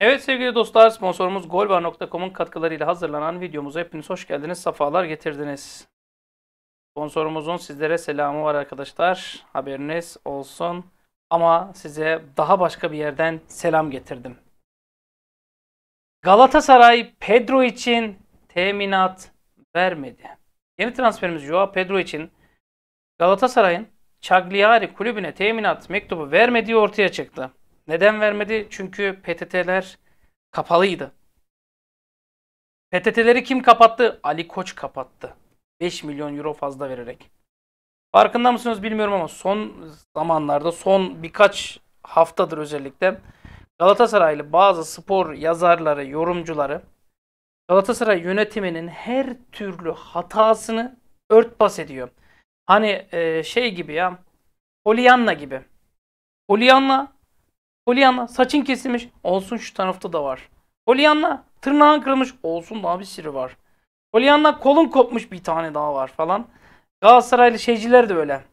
Evet sevgili dostlar sponsorumuz golbar.com'un katkılarıyla hazırlanan videomuza hepiniz hoş geldiniz, safalar getirdiniz. Sponsorumuzun sizlere selamı var arkadaşlar. Haberiniz olsun. Ama size daha başka bir yerden selam getirdim. Galatasaray Pedro için teminat vermedi. Yeni transferimiz Joao Pedro için Galatasaray'ın Cagliari kulübüne teminat mektubu vermediği ortaya çıktı. Neden vermedi? Çünkü PTT'ler kapalıydı. PTT'leri kim kapattı? Ali Koç kapattı. 5 milyon euro fazla vererek. Farkında mısınız bilmiyorum ama son zamanlarda, son birkaç haftadır özellikle Galatasaraylı bazı spor yazarları, yorumcuları Galatasaray yönetiminin her türlü hatasını örtbas ediyor. Hani e, şey gibi ya, Polianna gibi. Polianna, Polianna saçın kesilmiş, olsun şu tarafta da var. Polianna tırnağın kırılmış, olsun daha bir sürü var. Polianna kolun kopmuş bir tane daha var falan. Galatasaraylı şeyciler de öyle.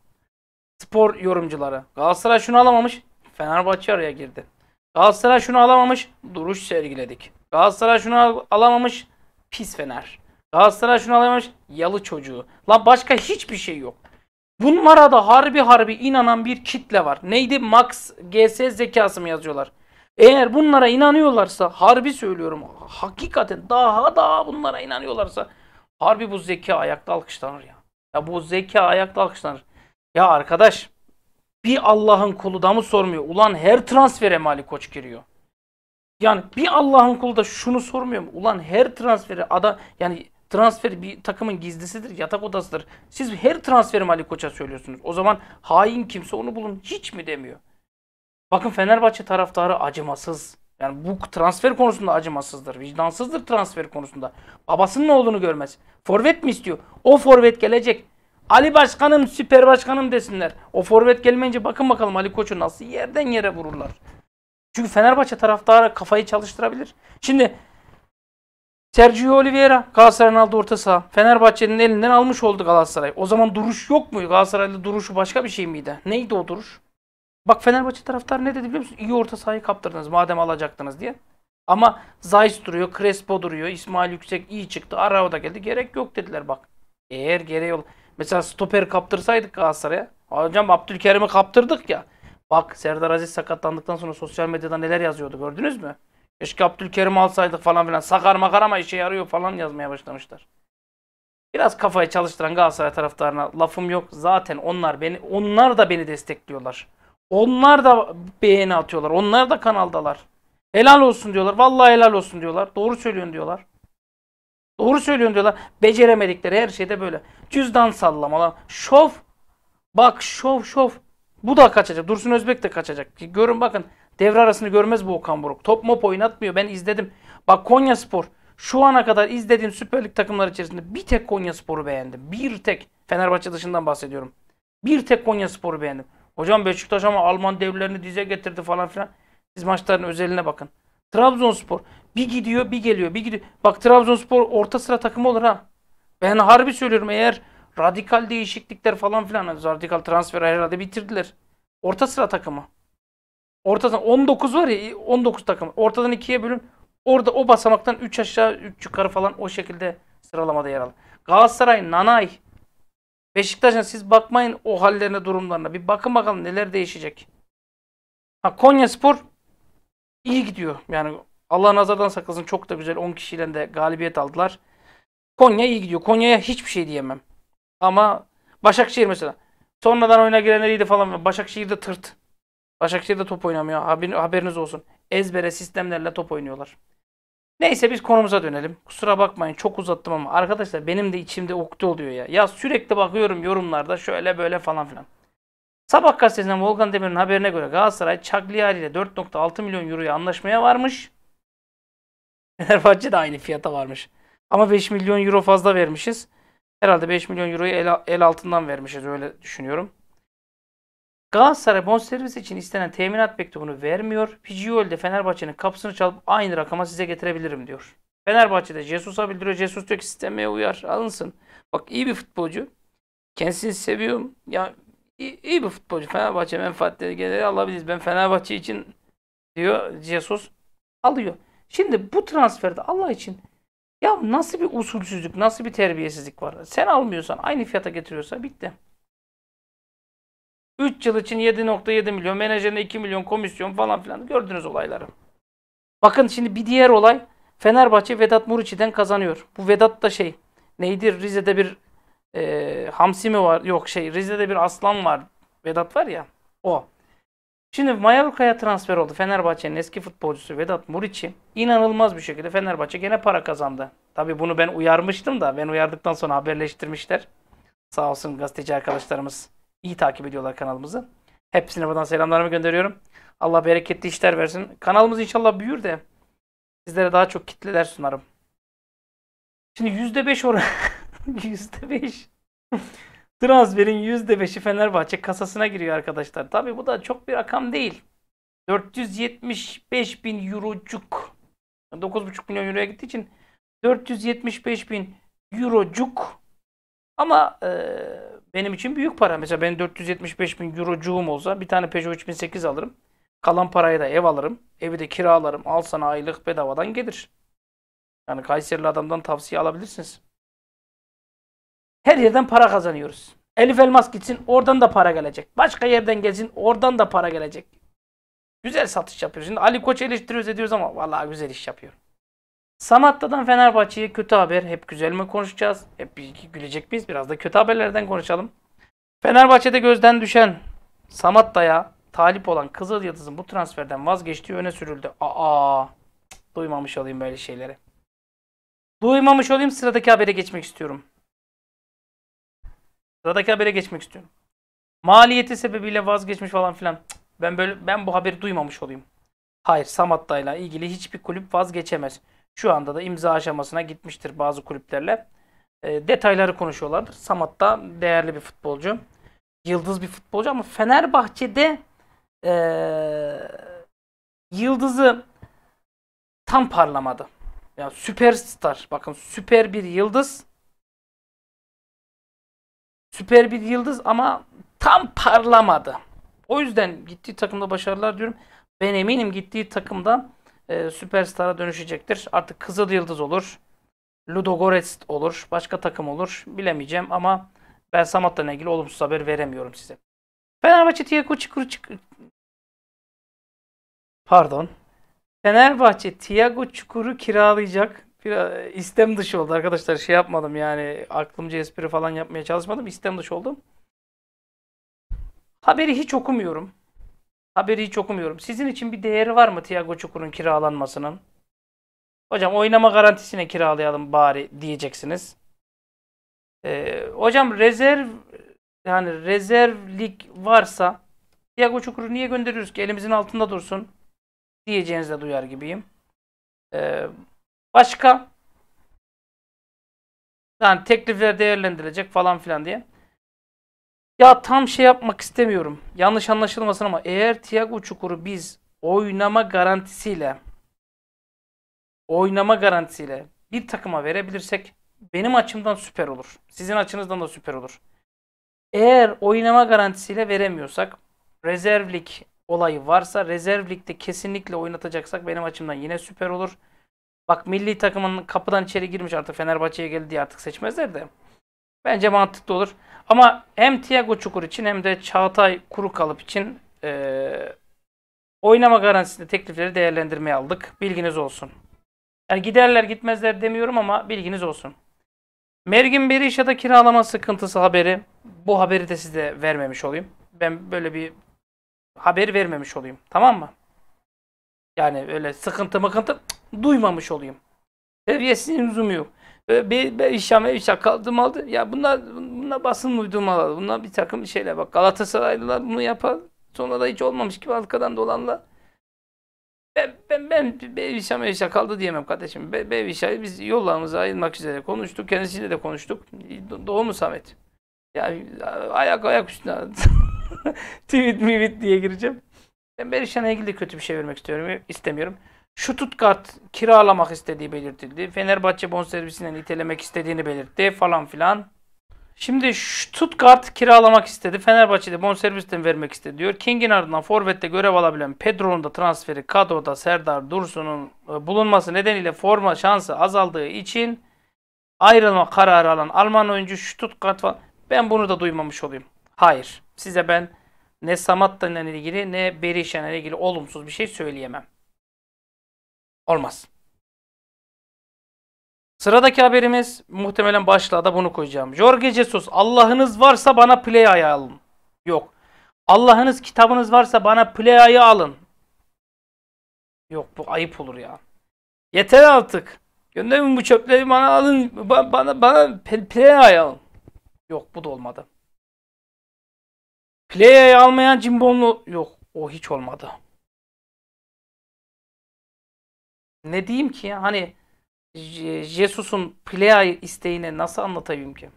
Spor yorumcuları. Galatasaray şunu alamamış, Fenerbahçe araya girdi. Galatasaray şunu alamamış. Duruş sergiledik. Galatasaray şunu al alamamış. Pis Fener. Galatasaray şunu alamamış. Yalı çocuğu. Lan başka hiçbir şey yok. Bunlara da harbi harbi inanan bir kitle var. Neydi? Max GS zekası mı yazıyorlar? Eğer bunlara inanıyorlarsa harbi söylüyorum hakikaten daha daha bunlara inanıyorlarsa harbi bu zeka ayakta alkışlanır ya. Ya bu zeka ayakta alkışlanır. Ya arkadaş bir Allah'ın kulu da mı sormuyor? Ulan her transfere mi Koç giriyor? Yani bir Allah'ın kulu da şunu sormuyor mu? Ulan her transferi ada yani transfer bir takımın gizlisidir, yatak odasıdır. Siz her transferi Ali Koç'a söylüyorsunuz. O zaman hain kimse onu bulun hiç mi demiyor? Bakın Fenerbahçe taraftarı acımasız. Yani bu transfer konusunda acımasızdır. Vicdansızdır transfer konusunda. Babasının oğlunu görmez. Forvet mi istiyor? O forvet gelecek. Ali başkanım süper başkanım desinler. O forvet gelmeyince bakın bakalım Ali Koç'u nasıl yerden yere vururlar. Çünkü Fenerbahçe taraftarı kafayı çalıştırabilir. Şimdi Sergio Oliveira Galatasaray'ın aldı orta saha. Fenerbahçe'nin elinden almış oldu Galatasaray. O zaman duruş yok mu? Galatasaray'da duruşu başka bir şey miydi? Neydi o duruş? Bak Fenerbahçe taraftarı ne dedi biliyor musun? İyi orta sahayı kaptırdınız madem alacaktınız diye. Ama Zayis duruyor, Crespo duruyor, İsmail Yüksek iyi çıktı, Arao da geldi. Gerek yok dediler bak. Eğer gereği yok. Mesela stoper kaptırsaydık Galatasaray'a. Hocam Abdülkerim'i kaptırdık ya. Bak Serdar Aziz sakatlandıktan sonra sosyal medyada neler yazıyordu gördünüz mü? Keşke Abdülkerim alsaydık falan filan. Sakar makar ama işe yarıyor falan yazmaya başlamışlar. Biraz kafayı çalıştıran Galatasaray taraftarına lafım yok. Zaten onlar beni onlar da beni destekliyorlar. Onlar da beğeni atıyorlar. Onlar da kanaldalar. Helal olsun diyorlar. Vallahi helal olsun diyorlar. Doğru söylüyorsun diyorlar. Doğru söylüyorsun diyorlar. Beceremedikleri her şeyde böyle. Cüzdan sallamalar. Şov. Bak şov şov. Bu da kaçacak. Dursun Özbek de kaçacak. Görün bakın. Devre arasını görmez bu Okan Buruk. Top mop oynatmıyor. Ben izledim. Bak Konya Spor. Şu ana kadar izlediğim Süper Lig takımları içerisinde bir tek Konya Spor'u beğendim. Bir tek. Fenerbahçe dışından bahsediyorum. Bir tek Konya Spor'u beğendim. Hocam Beşiktaş ama Alman devlerini dize getirdi falan filan. Siz maçların özeline bakın. Trabzonspor bir gidiyor bir geliyor bir gidiyor. Bak Trabzonspor orta sıra takımı olur ha. Ben harbi söylüyorum eğer radikal değişiklikler falan filan hani radikal transfer herhalde bitirdiler. Orta sıra takımı. Ortadan 19 var ya 19 takım. Ortadan ikiye bölün. Orada o basamaktan 3 aşağı 3 yukarı falan o şekilde sıralamada yer alır. Galatasaray, Nanay, Beşiktaş'ın siz bakmayın o hallerine durumlarına. Bir bakın bakalım neler değişecek. Ha Konya Spor iyi gidiyor. Yani Allah nazardan sakızın çok da güzel 10 kişiyle de galibiyet aldılar. Konya iyi gidiyor. Konya'ya hiçbir şey diyemem. Ama Başakşehir mesela. Sonradan oyuna girenler iyiydi falan. Başakşehir'de tırt. Başakşehir'de top oynamıyor. Haberiniz olsun. Ezbere sistemlerle top oynuyorlar. Neyse biz konumuza dönelim. Kusura bakmayın çok uzattım ama arkadaşlar benim de içimde oktu oluyor ya. Ya sürekli bakıyorum yorumlarda şöyle böyle falan filan. Sabah gazetesinden Volkan Demir'in haberine göre Galatasaray Çagliari ile 4.6 milyon euroya anlaşmaya varmış. Fenerbahçe de aynı fiyata varmış. Ama 5 milyon euro fazla vermişiz. Herhalde 5 milyon euroyu el, el altından vermişiz öyle düşünüyorum. Galatasaray bonservis için istenen teminat mektubunu vermiyor. de Fenerbahçe'nin kapısını çalıp aynı rakama size getirebilirim diyor. Fenerbahçe'de Jesus'a bildiriyor. Jesus diyor ki sistemeye uyar alınsın. Bak iyi bir futbolcu. Kendisini seviyorum. Ya İyi, iyi bir futbolcu. Fenerbahçe menfaatleri geliri alabiliriz. Ben Fenerbahçe için diyor Jesus alıyor. Şimdi bu transferde Allah için ya nasıl bir usulsüzlük, nasıl bir terbiyesizlik var? Sen almıyorsan, aynı fiyata getiriyorsa bitti. 3 yıl için 7.7 milyon, menajerine 2 milyon komisyon falan filan gördünüz olayları. Bakın şimdi bir diğer olay Fenerbahçe Vedat Muriçi'den kazanıyor. Bu Vedat da şey neydi Rize'de bir e, ee, Hamsi mi var? Yok şey Rize'de bir aslan var. Vedat var ya o. Şimdi Mallorca'ya transfer oldu. Fenerbahçe'nin eski futbolcusu Vedat Muriçi inanılmaz bir şekilde Fenerbahçe gene para kazandı. Tabi bunu ben uyarmıştım da ben uyardıktan sonra haberleştirmişler. Sağ olsun gazeteci arkadaşlarımız iyi takip ediyorlar kanalımızı. Hepsine buradan selamlarımı gönderiyorum. Allah bereketli işler versin. Kanalımız inşallah büyür de sizlere daha çok kitleler sunarım. Şimdi %5 oran Yüzde %5. Transferin %5'i Fenerbahçe kasasına giriyor arkadaşlar. Tabi bu da çok bir rakam değil. 475 bin eurocuk. 9,5 milyon euroya gittiği için 475 bin eurocuk. Ama e, benim için büyük para. Mesela ben 475 bin eurocuğum olsa bir tane Peugeot 3008 alırım. Kalan parayı da ev alırım. Evi de kiralarım. Al sana aylık bedavadan gelir. Yani Kayserili adamdan tavsiye alabilirsiniz. Her yerden para kazanıyoruz. Elif Elmas gitsin oradan da para gelecek. Başka yerden gelsin oradan da para gelecek. Güzel satış yapıyoruz. Şimdi Ali Koç eleştiriyoruz ediyoruz ama vallahi güzel iş yapıyor. Samatta'dan Fenerbahçe'ye kötü haber. Hep güzel mi konuşacağız? Hep gülecek miyiz? Biraz da kötü haberlerden konuşalım. Fenerbahçe'de gözden düşen Samatta'ya talip olan Kızıl Yıldız'ın bu transferden vazgeçtiği öne sürüldü. Aa, duymamış olayım böyle şeyleri. Duymamış olayım sıradaki habere geçmek istiyorum. Sıradaki habere geçmek istiyorum. Maliyeti sebebiyle vazgeçmiş falan filan. ben böyle ben bu haberi duymamış olayım. Hayır, ile ilgili hiçbir kulüp vazgeçemez. Şu anda da imza aşamasına gitmiştir bazı kulüplerle. E, detayları konuşuyorlardır. Samatta değerli bir futbolcu. Yıldız bir futbolcu ama Fenerbahçe'de e, yıldızı tam parlamadı. Yani süperstar. Bakın süper bir yıldız süper bir yıldız ama tam parlamadı. O yüzden gittiği takımda başarılar diyorum. Ben eminim gittiği takımda e, süperstara dönüşecektir. Artık Kızıl Yıldız olur. Ludogorets olur. Başka takım olur. Bilemeyeceğim ama ben Samat'la ilgili olumsuz haber veremiyorum size. Fenerbahçe Tiago Çukur Pardon. Fenerbahçe Tiago Çukur'u kiralayacak. Biraz e, istem dışı oldu arkadaşlar. Şey yapmadım yani aklımca espri falan yapmaya çalışmadım. İstem dışı oldum. Haberi hiç okumuyorum. Haberi hiç okumuyorum. Sizin için bir değeri var mı Tiago Çukur'un kiralanmasının? Hocam oynama garantisine kiralayalım bari diyeceksiniz. Ee, hocam rezerv yani rezerv varsa Tiago Çukur'u niye gönderiyoruz ki elimizin altında dursun diyeceğinizi de duyar gibiyim. Ee, Başka? Yani teklifler değerlendirilecek falan filan diye. Ya tam şey yapmak istemiyorum. Yanlış anlaşılmasın ama eğer Tiago Çukur'u biz oynama garantisiyle oynama garantisiyle bir takıma verebilirsek benim açımdan süper olur. Sizin açınızdan da süper olur. Eğer oynama garantisiyle veremiyorsak rezervlik olayı varsa rezervlikte kesinlikle oynatacaksak benim açımdan yine süper olur. Bak milli takımın kapıdan içeri girmiş artık Fenerbahçe'ye geldi diye artık seçmezler de. Bence mantıklı olur. Ama hem Thiago Çukur için hem de Çağatay Kuru Kalıp için e, oynama garantisinde teklifleri değerlendirmeye aldık. Bilginiz olsun. Yani giderler gitmezler demiyorum ama bilginiz olsun. Mergin Berisha'da kiralama sıkıntısı haberi. Bu haberi de size vermemiş olayım. Ben böyle bir haber vermemiş olayım. Tamam mı? Yani öyle sıkıntı mıkıntı duymamış olayım. Seviyesinin lüzumu yok. Böyle bir, bir işam ev işam kaldım aldı. Ya bunlar, bunlar basın uydurmalar. Bunlar bir takım şeyler. Bak Galatasaraylılar bunu yapar. Sonra da hiç olmamış gibi arkadan dolanla. Ben ben ben Bevişa Mevişa kaldı diyemem kardeşim. Be, Bevişa'yı biz yollarımıza ayrılmak üzere konuştuk. Kendisiyle de konuştuk. Doğru mu Samet? Ya ayak ayak üstüne tweet mivit diye gireceğim. Ben Berişan'a ilgili kötü bir şey vermek istiyorum, istemiyorum. Şu tutkart kiralamak istediği belirtildi. Fenerbahçe bonservisine nitelemek istediğini belirtti falan filan. Şimdi şu tutkart kiralamak istedi. Fenerbahçe'de bonservisten vermek istedi diyor. King'in ardından Forvet'te görev alabilen Pedro'nun da transferi kadroda Serdar Dursun'un e, bulunması nedeniyle forma şansı azaldığı için ayrılma kararı alan Alman oyuncu şu tutkart falan. Ben bunu da duymamış olayım. Hayır. Size ben ne Samatta ile ilgili ne Berişen ile ilgili olumsuz bir şey söyleyemem. Olmaz. Sıradaki haberimiz muhtemelen başlığa da bunu koyacağım. Jorge Jesus Allah'ınız varsa bana Playa'yı alın. Yok. Allah'ınız kitabınız varsa bana Playa'yı alın. Yok bu ayıp olur ya. Yeter artık. Gönderin bu çöpleri bana alın. Bana bana, bana Playa'yı alın. Yok bu da olmadı. Playa'yı almayan Cimbomlu yok. O hiç olmadı. Ne diyeyim ki Hani Jesus'un Plea isteğini nasıl anlatayım ki?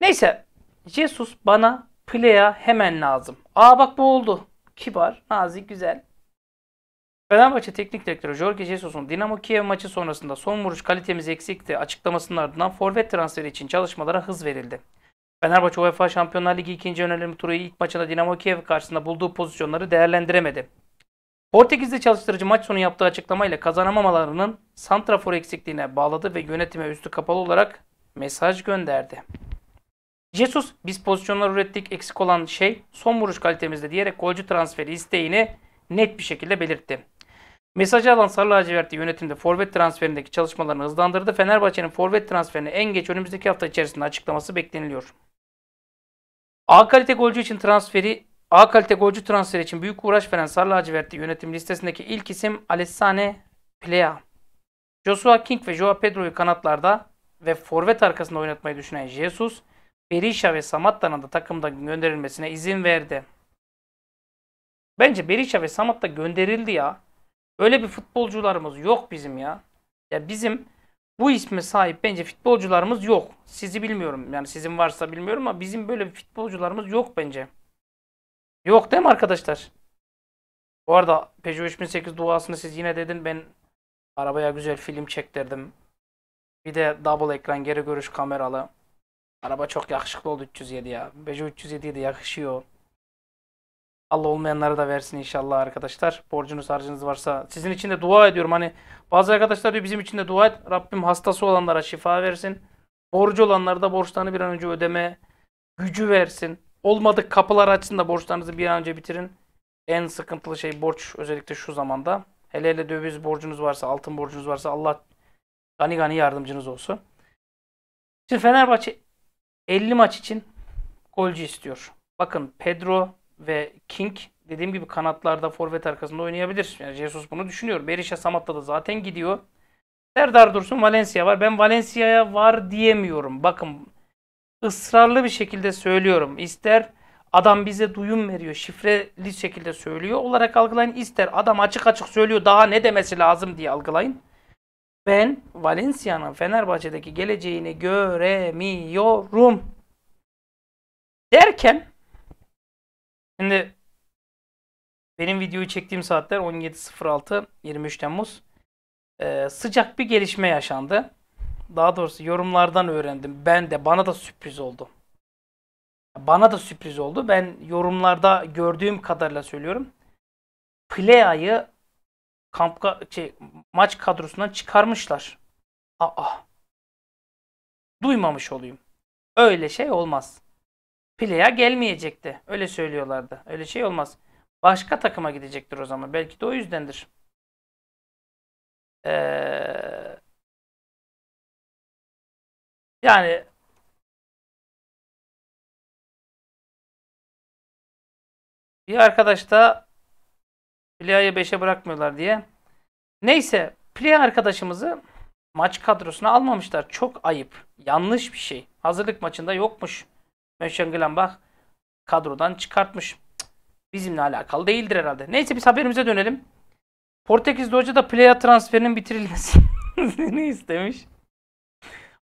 Neyse. Jesus bana Plea hemen lazım. Aa bak bu oldu. Kibar, nazik, güzel. Fenerbahçe Teknik Direktörü Jorge Jesus'un Dinamo Kiev maçı sonrasında son vuruş kalitemiz eksikti açıklamasının ardından forvet transferi için çalışmalara hız verildi. Fenerbahçe UEFA Şampiyonlar Ligi ikinci önerilme turu ilk maçında Dinamo Kiev karşısında bulduğu pozisyonları değerlendiremedi. Portekizli çalıştırıcı maç sonu yaptığı açıklamayla kazanamamalarının santrafor eksikliğine bağladı ve yönetime üstü kapalı olarak mesaj gönderdi. Jesus biz pozisyonlar ürettik eksik olan şey son vuruş kalitemizde diyerek golcü transferi isteğini net bir şekilde belirtti. Mesajı alan Sarı Lacivertli yönetimde forvet transferindeki çalışmalarını hızlandırdı. Fenerbahçe'nin forvet transferini en geç önümüzdeki hafta içerisinde açıklaması bekleniliyor. A kalite golcü için transferi A kalite golcü transferi için büyük uğraş veren Sarı Lacivertli yönetim listesindeki ilk isim Alessane Plea. Joshua King ve Joao Pedro'yu kanatlarda ve forvet arkasında oynatmayı düşünen Jesus, Berisha ve Samatta'nın da takımdan gönderilmesine izin verdi. Bence Berisha ve Samatta gönderildi ya. Öyle bir futbolcularımız yok bizim ya. Ya bizim bu isme sahip bence futbolcularımız yok. Sizi bilmiyorum. Yani sizin varsa bilmiyorum ama bizim böyle futbolcularımız yok bence. Yok değil mi arkadaşlar? Bu arada Peugeot 3008 duasını siz yine dedin. Ben arabaya güzel film çektirdim. Bir de double ekran geri görüş kameralı. Araba çok yakışıklı oldu 307 ya. Peugeot 307 de yakışıyor. Allah olmayanlara da versin inşallah arkadaşlar. Borcunuz harcınız varsa. Sizin için de dua ediyorum. Hani bazı arkadaşlar diyor bizim için de dua et. Rabbim hastası olanlara şifa versin. Borcu olanlara da borçlarını bir an önce ödeme gücü versin. Olmadık kapılar açsın da borçlarınızı bir an önce bitirin. En sıkıntılı şey borç özellikle şu zamanda. Hele hele döviz borcunuz varsa, altın borcunuz varsa Allah gani gani yardımcınız olsun. Şimdi Fenerbahçe 50 maç için golcü istiyor. Bakın Pedro ve King dediğim gibi kanatlarda forvet arkasında oynayabilir. Yani Jesus bunu düşünüyor. Berisha Samat'ta da zaten gidiyor. Serdar Dursun Valencia var. Ben Valencia'ya var diyemiyorum. Bakın ısrarlı bir şekilde söylüyorum. İster adam bize duyum veriyor. Şifreli şekilde söylüyor olarak algılayın. İster adam açık açık söylüyor. Daha ne demesi lazım diye algılayın. Ben Valencia'nın Fenerbahçe'deki geleceğini göremiyorum. Derken Şimdi benim videoyu çektiğim saatler 17.06 23 Temmuz. Ee, sıcak bir gelişme yaşandı. Daha doğrusu yorumlardan öğrendim. Ben de bana da sürpriz oldu. Bana da sürpriz oldu. Ben yorumlarda gördüğüm kadarıyla söylüyorum. Playayı kamp şey, maç kadrosundan çıkarmışlar. Aa. Duymamış olayım. Öyle şey olmaz. Playa gelmeyecekti. Öyle söylüyorlardı. Öyle şey olmaz. Başka takıma gidecektir o zaman. Belki de o yüzdendir. Ee, yani bir arkadaş da Plia'yı 5'e bırakmıyorlar diye. Neyse Plia arkadaşımızı maç kadrosuna almamışlar. Çok ayıp. Yanlış bir şey. Hazırlık maçında yokmuş. Mönchengladbach kadrodan çıkartmış. Bizimle alakalı değildir herhalde. Neyse biz haberimize dönelim. Portekizli hoca da playa transferinin bitirilmesini istemiş.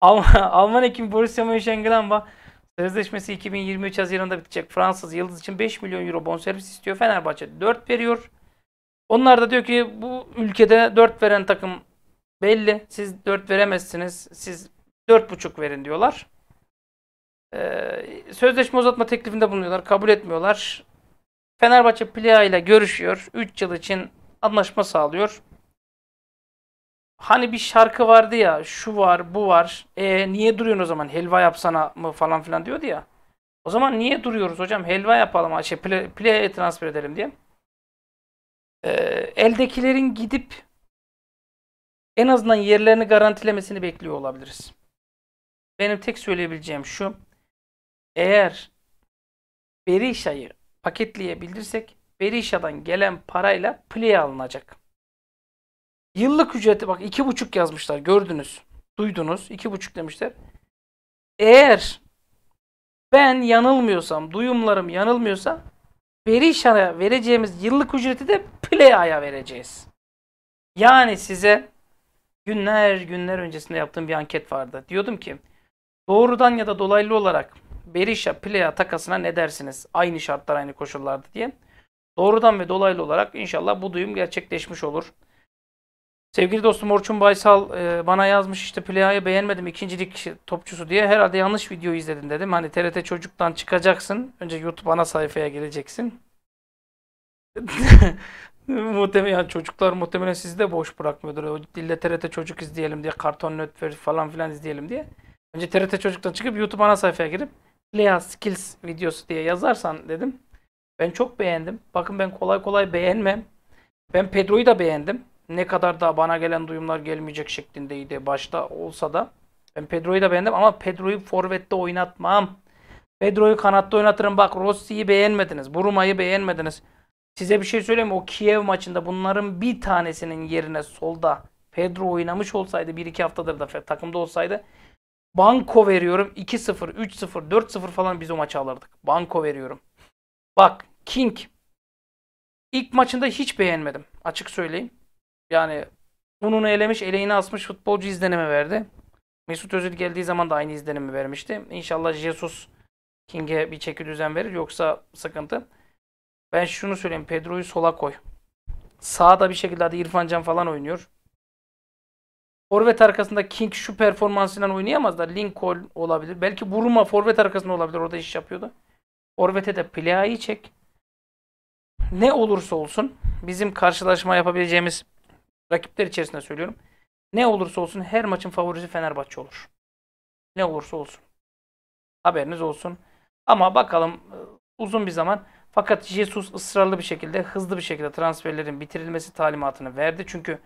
Alman, Alman ekim Borussia Mönchengladbach sözleşmesi 2023 Haziran'da bitecek. Fransız Yıldız için 5 milyon euro bonservis istiyor. Fenerbahçe 4 veriyor. Onlar da diyor ki bu ülkede 4 veren takım belli. Siz 4 veremezsiniz. Siz 4,5 verin diyorlar. Ee, sözleşme uzatma teklifinde bulunuyorlar. Kabul etmiyorlar. Fenerbahçe Plea ile görüşüyor. 3 yıl için anlaşma sağlıyor. Hani bir şarkı vardı ya şu var bu var. E niye duruyorsun o zaman helva yapsana mı falan filan diyordu ya. O zaman niye duruyoruz hocam helva yapalım şey Plea'ya transfer edelim diye. E, eldekilerin gidip en azından yerlerini garantilemesini bekliyor olabiliriz. Benim tek söyleyebileceğim şu. Eğer Berisha'yı paketleyebilirsek Berisha'dan gelen parayla play alınacak. Yıllık ücreti bak iki buçuk yazmışlar gördünüz. Duydunuz iki buçuk demişler. Eğer ben yanılmıyorsam, duyumlarım yanılmıyorsa Berisha'ya vereceğimiz yıllık ücreti de Playa'ya vereceğiz. Yani size günler günler öncesinde yaptığım bir anket vardı. Diyordum ki doğrudan ya da dolaylı olarak Berisha Plea takasına ne dersiniz? Aynı şartlar aynı koşullarda diye. Doğrudan ve dolaylı olarak inşallah bu duyum gerçekleşmiş olur. Sevgili dostum Orçun Baysal e, bana yazmış işte Plea'yı beğenmedim ikincilik topçusu diye. Herhalde yanlış video izledin dedim. Hani TRT Çocuk'tan çıkacaksın. Önce YouTube ana sayfaya geleceksin. muhtemelen çocuklar muhtemelen sizi de boş bırakmıyordur. O dille TRT Çocuk izleyelim diye, Karton Network falan filan izleyelim diye. Önce TRT Çocuk'tan çıkıp YouTube ana sayfaya girip Player Skills videosu diye yazarsan dedim. Ben çok beğendim. Bakın ben kolay kolay beğenmem. Ben Pedro'yu da beğendim. Ne kadar da bana gelen duyumlar gelmeyecek şeklindeydi başta olsa da. Ben Pedro'yu da beğendim ama Pedro'yu forvette oynatmam. Pedro'yu kanatta oynatırım. Bak Rossi'yi beğenmediniz. Buruma'yı beğenmediniz. Size bir şey söyleyeyim mi? O Kiev maçında bunların bir tanesinin yerine solda Pedro oynamış olsaydı bir iki haftadır da takımda olsaydı Banko veriyorum 2-0, 3-0, 4-0 falan biz o maçı alırdık. Banko veriyorum. Bak King ilk maçında hiç beğenmedim açık söyleyeyim. Yani ununu elemiş, eleğini asmış futbolcu izlenimi verdi. Mesut Özil geldiği zaman da aynı izlenimi vermişti. İnşallah Jesus King'e bir çeki düzen verir yoksa sıkıntı. Ben şunu söyleyeyim Pedro'yu sola koy. Sağda bir şekilde hadi İrfan Can falan oynuyor forvet arkasında King şu performansıyla oynayamazlar, Lincoln olabilir. Belki Buruma forvet arkasında olabilir. Orada iş yapıyordu. Forvet'e de Plea'yı çek. Ne olursa olsun bizim karşılaşma yapabileceğimiz rakipler içerisinde söylüyorum. Ne olursa olsun her maçın favorisi Fenerbahçe olur. Ne olursa olsun. Haberiniz olsun. Ama bakalım e, uzun bir zaman fakat Jesus ısrarlı bir şekilde hızlı bir şekilde transferlerin bitirilmesi talimatını verdi. Çünkü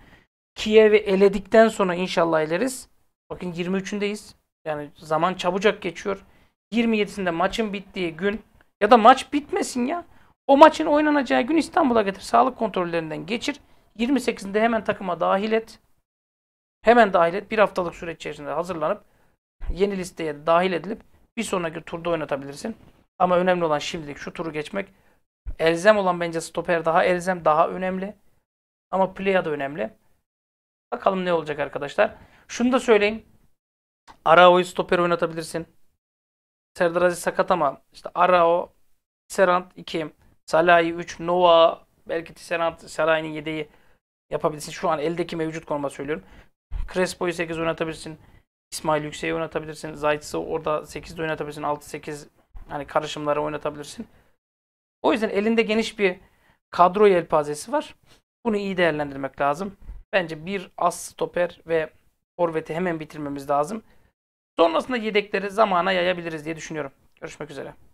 Kiev'i eledikten sonra inşallah ileriz. Bakın 23'ündeyiz. Yani zaman çabucak geçiyor. 27'sinde maçın bittiği gün ya da maç bitmesin ya. O maçın oynanacağı gün İstanbul'a getir. Sağlık kontrollerinden geçir. 28'inde hemen takıma dahil et. Hemen dahil et. Bir haftalık süre içerisinde hazırlanıp yeni listeye dahil edilip bir sonraki turda oynatabilirsin. Ama önemli olan şimdilik şu turu geçmek. Elzem olan bence stoper daha elzem daha önemli. Ama playa da önemli. Bakalım ne olacak arkadaşlar. Şunu da söyleyeyim. Arao'yu stoper oynatabilirsin. Serdar Aziz sakat ama işte Arao, Serant 2, Salah'ı 3, Nova, belki Serant, Salah'ın yedeği yapabilirsin. Şu an eldeki mevcut konuma söylüyorum. Crespo'yu 8 oynatabilirsin. İsmail Yüksek'i oynatabilirsin. Zayt'sı orada 8'de oynatabilirsin. 6-8 hani karışımları oynatabilirsin. O yüzden elinde geniş bir kadro yelpazesi var. Bunu iyi değerlendirmek lazım. Bence bir az stoper ve forveti hemen bitirmemiz lazım. Sonrasında yedekleri zamana yayabiliriz diye düşünüyorum. Görüşmek üzere.